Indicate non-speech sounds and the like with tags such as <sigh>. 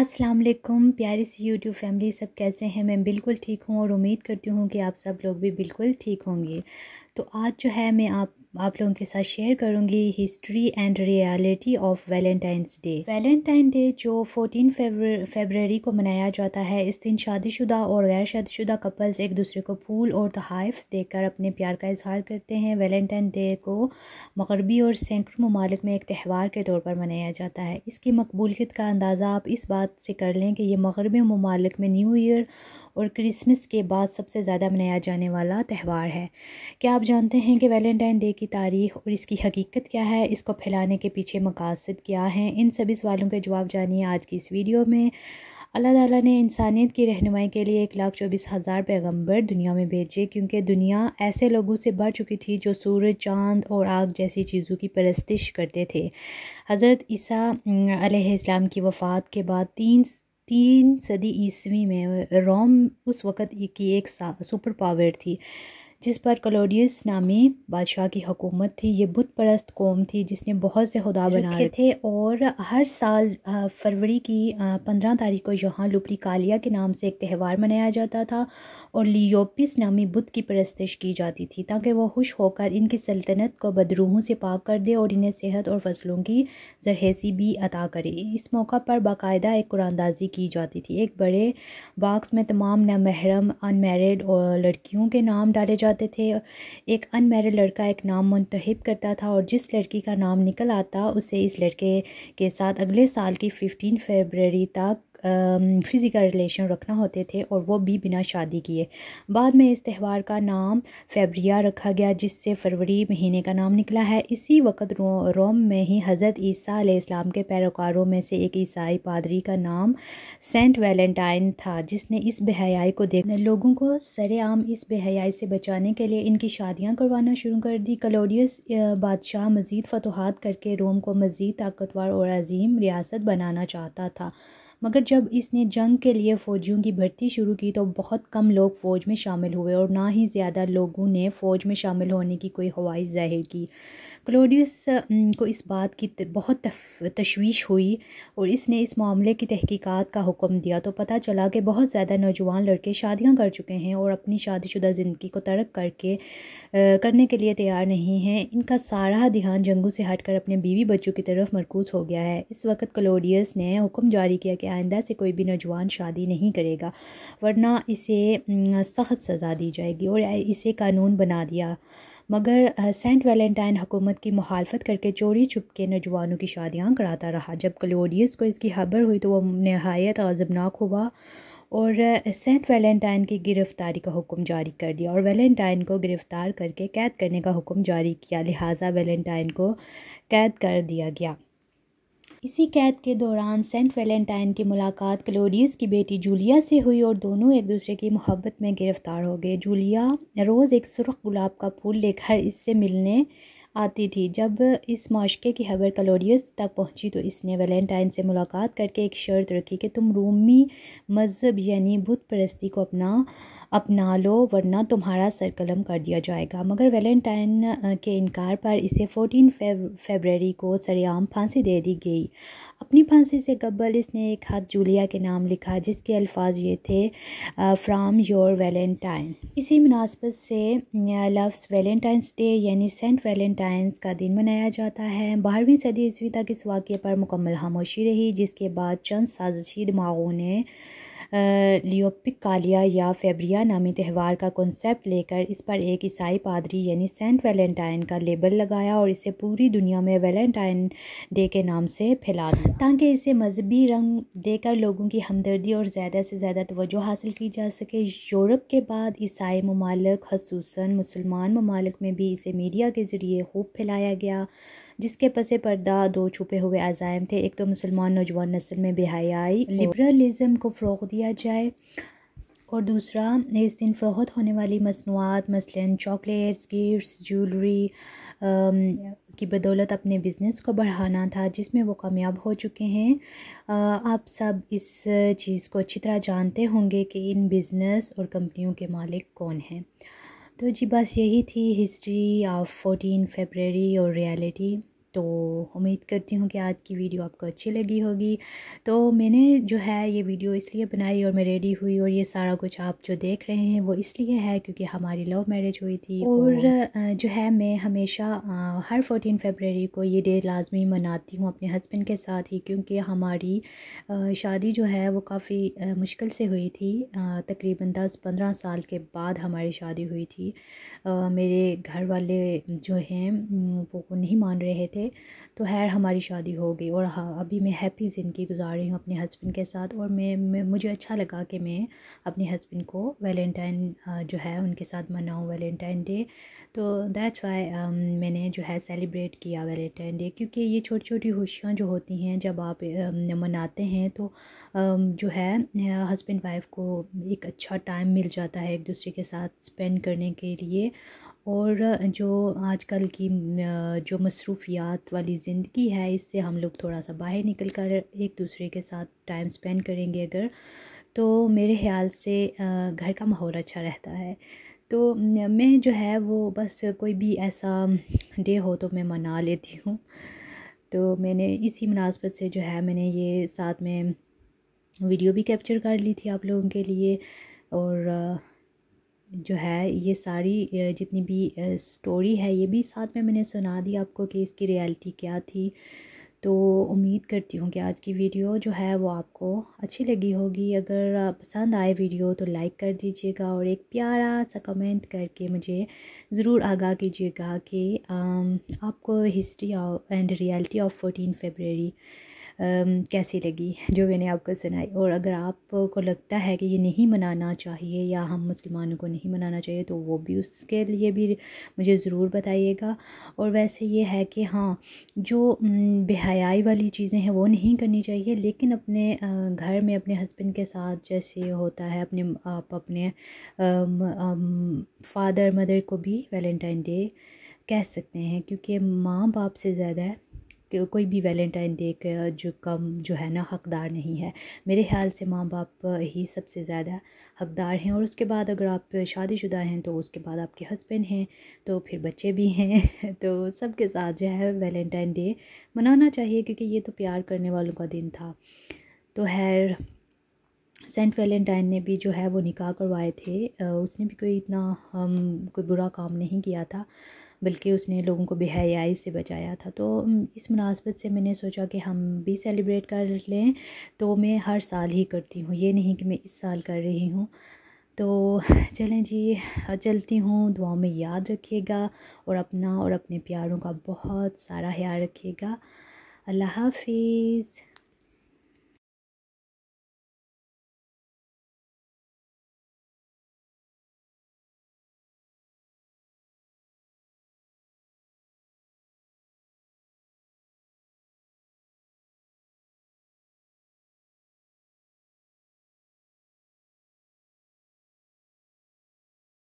अस्सलाम वालेकुम प्यारी सी यूट्यूब फैमिली सब कैसे हैं मैं बिल्कुल ठीक हूँ और उम्मीद करती हूँ कि आप सब लोग भी बिल्कुल ठीक होंगे तो आज जो है मैं आप आप लोगों के साथ शेयर करूंगी history and reality of valentine's day valentine day जो 14 फेबर को मनाया जाता है इस दिन शादीशुदा और गैर शादीशुदा कपल्स एक दूसरे को फूल और तहफ़ देकर अपने प्यार का इजहार करते हैं वैलेंटाइन डे को मगरबी और सैकड़ों ममालिक में एक त्यौहार के तौर पर मनाया जाता है इसकी मकबूलियत का अंदाज़ा आप इस बात से कर लें कि यह मगरबी ममालिक में न्यू ईयर और क्रिसमस के बाद सबसे ज़्यादा मनाया जाने वाला त्यौहार है क्या आप जानते हैं कि वैलेंटाइन डे की तारीख और इसकी हकीकत क्या है इसको फैलाने के पीछे मकासद क्या हैं इन सभी सवालों के जवाब जानिए आज की इस वीडियो में अल्लाह ताला ने इंसानियत की रहनुमाई के लिए एक लाख चौबीस हज़ार पैगम्बर दुनिया में भेजे क्योंकि दुनिया ऐसे लोगों से भर चुकी थी जो सूरज चांद और आग जैसी चीज़ों की परस्तिश करते थे हज़रत ईसा अलैहिस्सलाम की वफ़ात के बाद तीन तीन सदी ईस्वी में रोम उस वक़्त की एक सुपर पावर थी जिस पर कलोडियस नामी बादशाह की हुकूमत थी ये बुत परस्त कौम थी जिसने बहुत से खुदा बनाए थे और हर साल फरवरी की पंद्रह तारीख को यहाँ लुप्रिकालिया के नाम से एक त्यौहार मनाया जाता था और लियोपिस नामी बुत की परस्तिश की जाती थी ताकि वह खुश होकर इनकी सल्तनत को बदरूहों से पाक कर दे और इन्हें सेहत और फसलों की जरहेसी भी अदा करे इस मौका पर बाकायदा एक कुरानदाजी की जाती थी एक बड़े बाक्स में तमाम नामहरम अनमेरिड और लड़कियों के नाम डाले जाते जाते थे एक अनमेरिड लड़का एक नाम मुंतब करता था और जिस लड़की का नाम निकल आता उसे इस लड़के के साथ अगले साल की फ़िफ्टीन फरवरी तक फ़िज़िकल रिलेशन रखना होते थे और वो भी बिना शादी किए बाद में इस त्यौहार का नाम फेबरिया रखा गया जिससे फरवरी महीने का नाम निकला है इसी वक्त रो, रोम में ही हज़रत ईसा इस्लाम के पैरोकारों में से एक ईसाई पादरी का नाम सेंट वैलेंटाइन था जिसने इस बेहयाई को देख लोगों को सरेआम इस बेहयाई से बचाने के लिए इनकी शादियाँ करवाना शुरू कर दी कलोडियस बादशाह मज़ीद फतवाहत करके रोम को मज़ीद ताकतवर और अजीम रियासत बनाना चाहता था मगर जब इसने जंग के लिए फ़ौजियों की भर्ती शुरू की तो बहुत कम लोग फ़ौज में शामिल हुए और ना ही ज़्यादा लोगों ने फ़ौज में शामिल होने की कोई ख्वाहिश जाहिर की क्लोडियस को इस बात की बहुत तशवीश हुई और इसने इस मामले की तहकीकात का हुक्म दिया तो पता चला कि बहुत ज़्यादा नौजवान लड़के शादियाँ कर चुके हैं और अपनी शादीशुदा ज़िंदगी को तर्क करके आ, करने के लिए तैयार नहीं हैं इनका सारा ध्यान जंगू से हटकर अपने बीवी बच्चों की तरफ मरकूज हो गया है इस वक्त क्लोडियस ने हुक्म जारी किया कि आइंदा से कोई भी नौजवान शादी नहीं करेगा वरना इसे सख्त सज़ा दी जाएगी और इसे कानून बना दिया मगर सेंट वैलेंटाइन हुकूमत की मुखालफत करके चोरी छुपके नौजवानों की शादियाँ कराता रहा जब कलोडियस को इसकी खबर हुई तो वह नहायत आज़मनाक हुआ और सेंट वैलेंटाइन की गिरफ़्तारी का हुक्म जारी कर दिया और वैलेंटाइन को गिरफ़्तार करके कैद करने का हुक्म जारी किया लिहाजा वैलेंटाइन को कैद कर दिया गया इसी कैद के दौरान सेंट वेलेंटाइन की मुलाकात क्लोडियस की बेटी जूलिया से हुई और दोनों एक दूसरे की मोहब्बत में गिरफ्तार हो गए जूलिया रोज़ एक सुरख गुलाब का फूल लेकर इससे मिलने आती थी जब इस माशके की खबर कलोडियस तक पहुंची तो इसने वैलेंटाइन से मुलाकात करके एक शर्त रखी कि तुम रोमी मज़हब यानी बुत परस्ती को अपना अपना लो वरना तुम्हारा सर कलम कर दिया जाएगा मगर वैलेंटाइन के इनकार पर इसे 14 फेबररी को सरेआम फांसी दे दी गई अपनी फांसी से कबल इसने एक हाथ जूलिया के नाम लिखा जिसके अल्फाज ये थे फ्राम योर वैलेंटाइन इसी मुनासबत से लफ्स वैलेंटाइंस डे यानी सेंट वैलेंटाइन वैलेंटाइंस का दिन मनाया जाता है बारहवीं सदी ईस्वी तक इस वाक़े पर मुकम्मल खामोशी रही जिसके बाद चंद साजशी दिमागों ने लियोपिकालिया या फेब्रिया नामी त्यौहार का कॉन्सेप्ट लेकर इस पर एक ईसाई पादरी यानी सेंट वैलेंटाइन का लेबल लगाया और इसे पूरी दुनिया में वैलेंटाइन डे के नाम से फैला दिया ताकि इसे मजहबी रंग देकर लोगों की हमदर्दी और ज़्यादा से ज़्यादा तोज्जो हासिल की जा सके यूरोप के बाद ईसाई ममालक मुसलमान ममालिक में भी इसे मीडिया के ज़रिए खूब फैलाया गया जिसके पसे पर्दा दो छुपे हुए अजायम थे एक तो मुसलमान नौजवान नस्ल में बेहयाई लिबरलिज़म को फ़रोग दिया जाए और दूसरा इस दिन फ़रोहत होने वाली मसनूआत मसलन चॉकलेट्स गिफ्ट ज्वेलरी की बदौलत अपने बिज़नेस को बढ़ाना था जिसमें वो कामयाब हो चुके हैं आप सब इस चीज़ को अच्छी तरह जानते होंगे कि इन बिज़नेस और कंपनियों के मालिक कौन हैं तो जी बस यही थी हिस्ट्री ऑफ फोर्टीन फेबररी और रियलिटी तो उम्मीद करती हूँ कि आज की वीडियो आपको अच्छी लगी होगी तो मैंने जो है ये वीडियो इसलिए बनाई और मैं रेडी हुई और ये सारा कुछ आप जो देख रहे हैं वो इसलिए है क्योंकि हमारी लव मैरिज हुई थी और जो है मैं हमेशा हर फोर्टीन फेबररी को ये डे लाजमी मनाती हूँ अपने हस्बैंड के साथ ही क्योंकि हमारी शादी जो है वो काफ़ी मुश्किल से हुई थी तकरीबन दस पंद्रह साल के बाद हमारी शादी हुई थी मेरे घर वाले जो हैं वो नहीं मान रहे थे थे तो हैर हमारी शादी हो गई और हाँ अभी मैं हैप्पी ज़िंदगी गुजार रही हूँ अपने हस्बैंड के साथ और मैं, मैं मुझे अच्छा लगा कि मैं अपने हस्बैंड को वैलेंटाइन जो है उनके साथ मनाऊँ वैलेंटाइन डे तो दैट्स वाई um, मैंने जो है सेलिब्रेट किया वैलेंटाइन डे क्योंकि ये छोटी छोटी खुशियाँ जो होती हैं जब आप um, मनाते हैं तो um, जो है हस्बैंड वाइफ को एक अच्छा टाइम मिल जाता है एक दूसरे के साथ स्पेंड करने के लिए और जो आजकल की जो मसरूफियात वाली ज़िंदगी है इससे हम लोग थोड़ा सा बाहर निकल कर एक दूसरे के साथ टाइम स्पेंड करेंगे अगर तो मेरे ख्याल से घर का माहौल अच्छा रहता है तो मैं जो है वो बस कोई भी ऐसा डे हो तो मैं मना लेती हूँ तो मैंने इसी मुनासबत से जो है मैंने ये साथ में वीडियो भी कैप्चर कर ली थी आप लोगों के लिए और जो है ये सारी जितनी भी स्टोरी है ये भी साथ में मैंने सुना दी आपको कि इसकी रियलिटी क्या थी तो उम्मीद करती हूँ कि आज की वीडियो जो है वो आपको अच्छी लगी होगी अगर पसंद आए वीडियो तो लाइक कर दीजिएगा और एक प्यारा सा कमेंट करके मुझे ज़रूर आगाह कीजिएगा कि आपको history of and reality of fourteen February कैसी लगी जो मैंने आपको सुनाई और अगर आपको लगता है कि ये नहीं मनाना चाहिए या हम मुसलमानों को नहीं मनाना चाहिए तो वो भी उसके लिए भी मुझे ज़रूर बताइएगा और वैसे ये है कि हाँ जो बेहयाई वाली चीज़ें हैं वो नहीं करनी चाहिए लेकिन अपने घर में अपने हस्बैंड के साथ जैसे होता है अपने आप अपने फादर मदर को भी वैलेंटाइन डे कह सकते हैं क्योंकि माँ बाप से ज़्यादा कोई भी वैलेंटाइन डे का जो कम जो है ना हकदार नहीं है मेरे ख्याल से माँ बाप ही सबसे ज़्यादा हकदार हैं और उसके बाद अगर आप शादीशुदा हैं तो उसके बाद आपके हस्बैंड हैं तो फिर बच्चे भी हैं <laughs> तो सब के साथ जो है वैलेंटाइन डे मनाना चाहिए क्योंकि ये तो प्यार करने वालों का दिन था तो खैर सेंट वैलेंटाइन ने भी जो है वो निकाह करवाए थे उसने भी कोई इतना हम कोई बुरा काम नहीं किया था बल्कि उसने लोगों को बेहयाई से बचाया था तो इस मुनासबत से मैंने सोचा कि हम भी सेलिब्रेट कर लें तो मैं हर साल ही करती हूँ ये नहीं कि मैं इस साल कर रही हूँ तो <laughs> चलें जी चलती हूँ दुआओं में याद रखिएगा और अपना और अपने प्यारों का बहुत सारा ख्याल रखिएगा अल्लाह हाफिज़